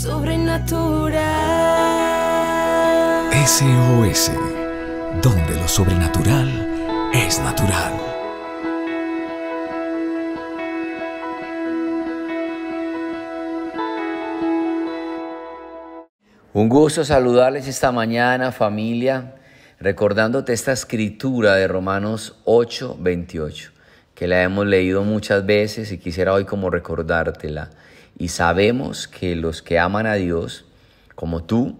Sobrenatural. SOS, donde lo sobrenatural es natural. Un gusto saludarles esta mañana, familia, recordándote esta escritura de Romanos 8, 28 que la hemos leído muchas veces y quisiera hoy como recordártela. Y sabemos que los que aman a Dios, como tú,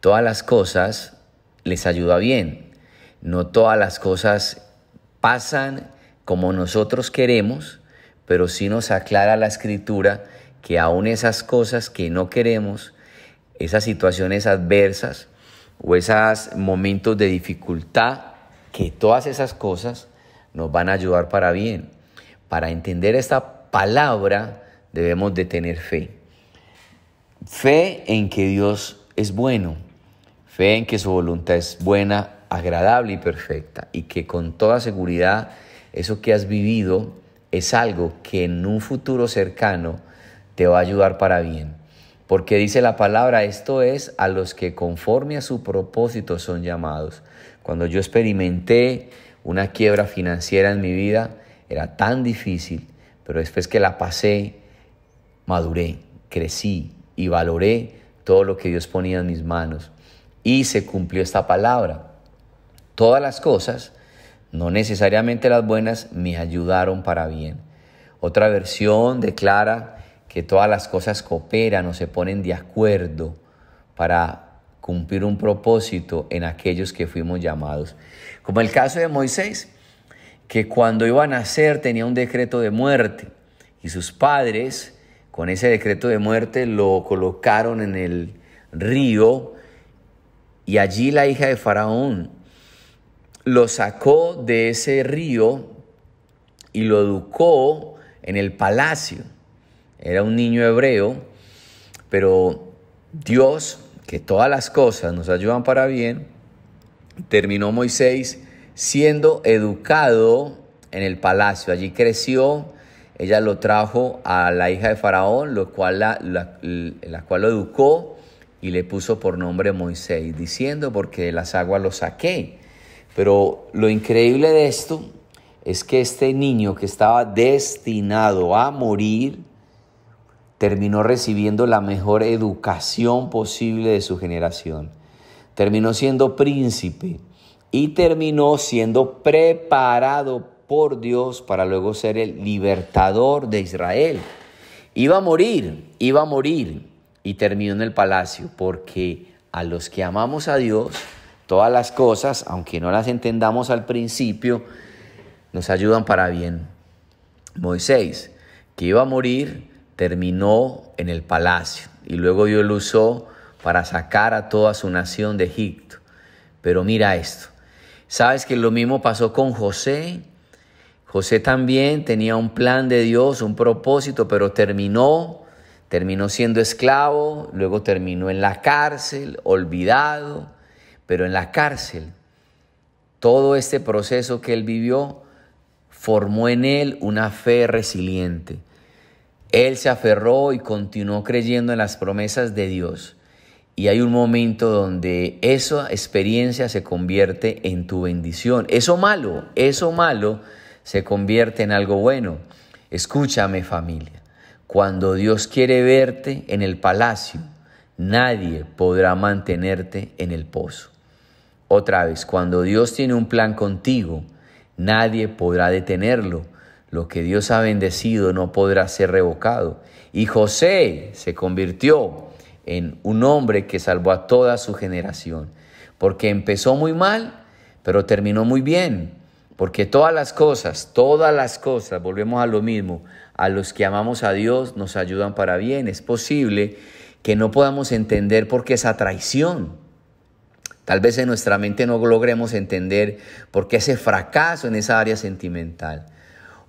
todas las cosas les ayuda bien. No todas las cosas pasan como nosotros queremos, pero sí nos aclara la escritura que aún esas cosas que no queremos, esas situaciones adversas o esos momentos de dificultad, que todas esas cosas nos van a ayudar para bien. Para entender esta palabra debemos de tener fe. Fe en que Dios es bueno, fe en que su voluntad es buena, agradable y perfecta, y que con toda seguridad eso que has vivido es algo que en un futuro cercano te va a ayudar para bien. Porque dice la palabra, esto es a los que conforme a su propósito son llamados. Cuando yo experimenté una quiebra financiera en mi vida era tan difícil, pero después que la pasé, maduré, crecí y valoré todo lo que Dios ponía en mis manos. Y se cumplió esta palabra. Todas las cosas, no necesariamente las buenas, me ayudaron para bien. Otra versión declara que todas las cosas cooperan o se ponen de acuerdo para cumplir un propósito en aquellos que fuimos llamados. Como el caso de Moisés, que cuando iba a nacer tenía un decreto de muerte y sus padres con ese decreto de muerte lo colocaron en el río y allí la hija de Faraón lo sacó de ese río y lo educó en el palacio. Era un niño hebreo, pero Dios que todas las cosas nos ayudan para bien, terminó Moisés siendo educado en el palacio. Allí creció, ella lo trajo a la hija de Faraón, lo cual la, la cual lo educó y le puso por nombre Moisés, diciendo, porque de las aguas lo saqué. Pero lo increíble de esto es que este niño que estaba destinado a morir, terminó recibiendo la mejor educación posible de su generación. Terminó siendo príncipe y terminó siendo preparado por Dios para luego ser el libertador de Israel. Iba a morir, iba a morir y terminó en el palacio porque a los que amamos a Dios, todas las cosas, aunque no las entendamos al principio, nos ayudan para bien. Moisés, que iba a morir, terminó en el palacio y luego Dios lo usó para sacar a toda su nación de Egipto. Pero mira esto, sabes que lo mismo pasó con José. José también tenía un plan de Dios, un propósito, pero terminó, terminó siendo esclavo, luego terminó en la cárcel, olvidado, pero en la cárcel todo este proceso que él vivió formó en él una fe resiliente, él se aferró y continuó creyendo en las promesas de Dios. Y hay un momento donde esa experiencia se convierte en tu bendición. Eso malo, eso malo se convierte en algo bueno. Escúchame familia, cuando Dios quiere verte en el palacio, nadie podrá mantenerte en el pozo. Otra vez, cuando Dios tiene un plan contigo, nadie podrá detenerlo lo que Dios ha bendecido no podrá ser revocado. Y José se convirtió en un hombre que salvó a toda su generación, porque empezó muy mal, pero terminó muy bien, porque todas las cosas, todas las cosas, volvemos a lo mismo, a los que amamos a Dios nos ayudan para bien. Es posible que no podamos entender por qué esa traición, Tal vez en nuestra mente no logremos entender por qué ese fracaso en esa área sentimental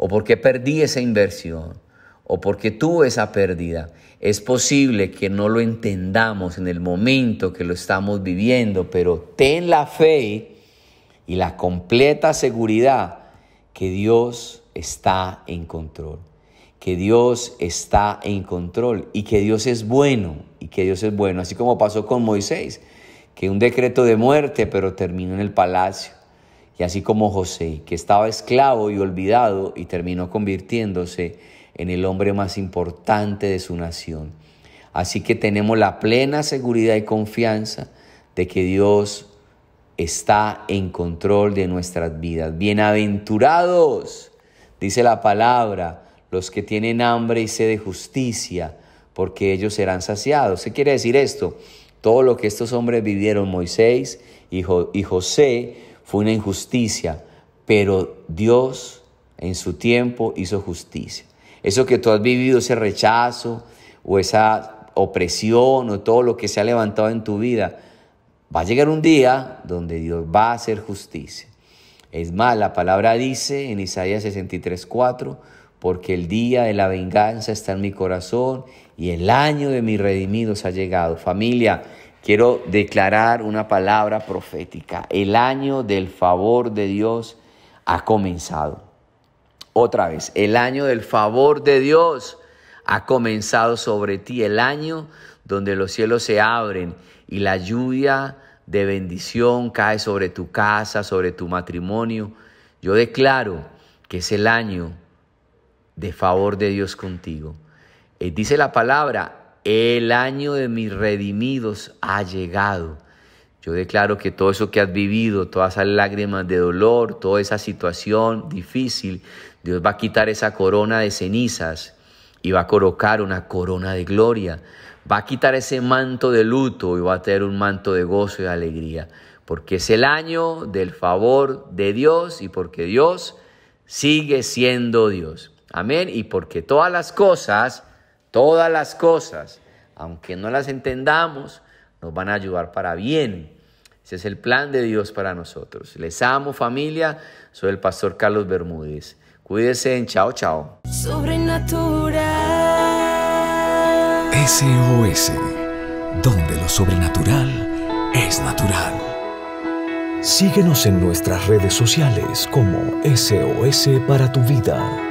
o porque perdí esa inversión o porque tuve esa pérdida. Es posible que no lo entendamos en el momento que lo estamos viviendo, pero ten la fe y la completa seguridad que Dios está en control, que Dios está en control y que Dios es bueno y que Dios es bueno, así como pasó con Moisés, que un decreto de muerte, pero terminó en el palacio y así como José, que estaba esclavo y olvidado y terminó convirtiéndose en el hombre más importante de su nación. Así que tenemos la plena seguridad y confianza de que Dios está en control de nuestras vidas. Bienaventurados, dice la palabra, los que tienen hambre y sed de justicia, porque ellos serán saciados. ¿Qué quiere decir esto? Todo lo que estos hombres vivieron, Moisés y, y José, fue una injusticia, pero Dios en su tiempo hizo justicia. Eso que tú has vivido, ese rechazo o esa opresión o todo lo que se ha levantado en tu vida, va a llegar un día donde Dios va a hacer justicia. Es más, la palabra dice en Isaías 4, porque el día de la venganza está en mi corazón y el año de mis redimidos ha llegado. Familia, Quiero declarar una palabra profética. El año del favor de Dios ha comenzado. Otra vez, el año del favor de Dios ha comenzado sobre ti. El año donde los cielos se abren y la lluvia de bendición cae sobre tu casa, sobre tu matrimonio. Yo declaro que es el año de favor de Dios contigo. Eh, dice la palabra, el año de mis redimidos ha llegado. Yo declaro que todo eso que has vivido, todas esas lágrimas de dolor, toda esa situación difícil, Dios va a quitar esa corona de cenizas y va a colocar una corona de gloria. Va a quitar ese manto de luto y va a tener un manto de gozo y de alegría. Porque es el año del favor de Dios y porque Dios sigue siendo Dios. Amén. Y porque todas las cosas Todas las cosas, aunque no las entendamos, nos van a ayudar para bien. Ese es el plan de Dios para nosotros. Les amo familia, soy el pastor Carlos Bermúdez. Cuídense, chao, chao. Sobrenatural. SOS, donde lo sobrenatural es natural. Síguenos en nuestras redes sociales como SOS para tu vida.